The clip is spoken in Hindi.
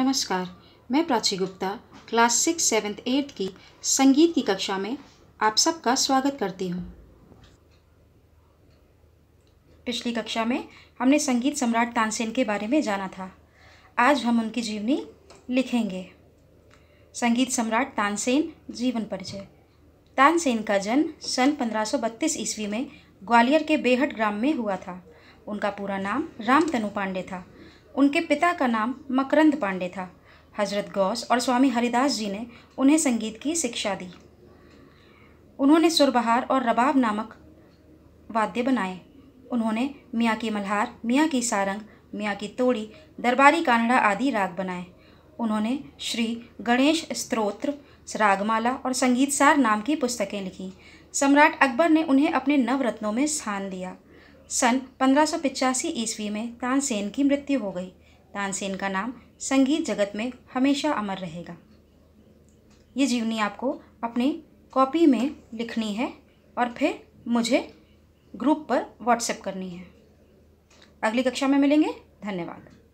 नमस्कार मैं Prachi Gupta class six seventh eighth की संगीत की कक्षा में आप सबका स्वागत करती हूँ पिछली कक्षा में हमने संगीत सम्राट तानसेन के बारे में जाना था आज हम उनकी जीवनी लिखेंगे संगीत सम्राट तानसेन जीवन परिचय तानसेन का जन्म सन 1532 ईस्वी में ग्वालियर के बेहट ग्राम में हुआ था उनका पूरा नाम राम तनु पांडे था उनके पिता का नाम मकरंद पांडे था हजरत गौस और स्वामी हरिदास जी ने उन्हें संगीत की शिक्षा दी उन्होंने सुरबहार और रबाब नामक वाद्य बनाए उन्होंने मियाँ की मल्हार मियाँ की सारंग मियाँ की तोड़ी दरबारी कानड़ा आदि राग बनाए उन्होंने श्री गणेश स्त्रोत्र रागमाला और संगीतसार नाम की पुस्तकें लिखीं सम्राट अकबर ने उन्हें अपने नवरत्नों में स्थान दिया सन पंद्रह ईस्वी में तानसेन की मृत्यु हो गई तानसेन का नाम संगीत जगत में हमेशा अमर रहेगा ये जीवनी आपको अपनी कॉपी में लिखनी है और फिर मुझे ग्रुप पर व्हाट्सएप करनी है अगली कक्षा में मिलेंगे धन्यवाद